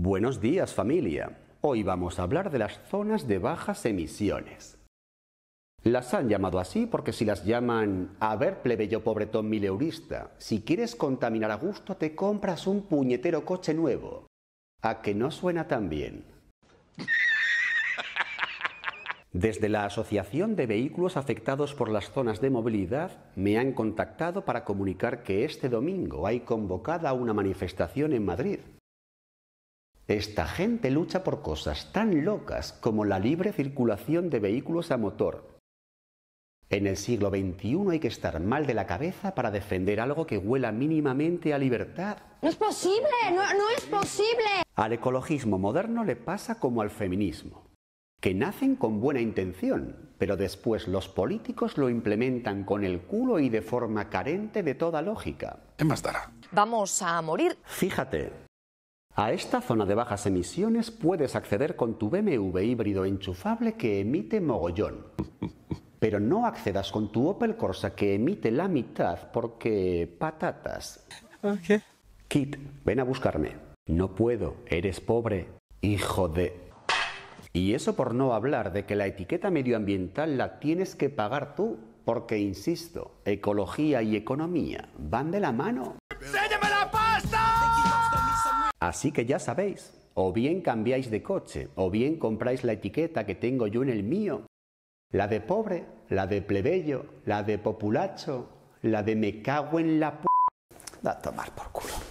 Buenos días familia. Hoy vamos a hablar de las zonas de bajas emisiones. Las han llamado así porque si las llaman, a ver plebeyo pobretón mileurista, si quieres contaminar a gusto te compras un puñetero coche nuevo. A que no suena tan bien. Desde la Asociación de Vehículos Afectados por las Zonas de Movilidad me han contactado para comunicar que este domingo hay convocada una manifestación en Madrid esta gente lucha por cosas tan locas como la libre circulación de vehículos a motor. En el siglo XXI hay que estar mal de la cabeza para defender algo que huela mínimamente a libertad. No es posible, no, es posible. Al ecologismo moderno le pasa como al feminismo, que nacen con buena intención, pero después los políticos lo implementan con el culo y de forma carente de toda lógica. ¿Qué más dará? Vamos a morir. Fíjate, a esta zona de bajas emisiones puedes acceder con tu BMW híbrido enchufable que emite mogollón. Pero no accedas con tu Opel Corsa que emite la mitad porque patatas. Ah, ¿Qué? Kit, ven a buscarme. No puedo, eres pobre. Hijo de... Y eso por no hablar de que la etiqueta medioambiental la tienes que pagar tú, porque, insisto, ecología y economía van de la mano. la Así que ya sabéis, o bien cambiáis de coche, o bien compráis la etiqueta que tengo yo en el mío, la de pobre, la de plebeyo, la de populacho, la de me cago en la p... Da a tomar por culo.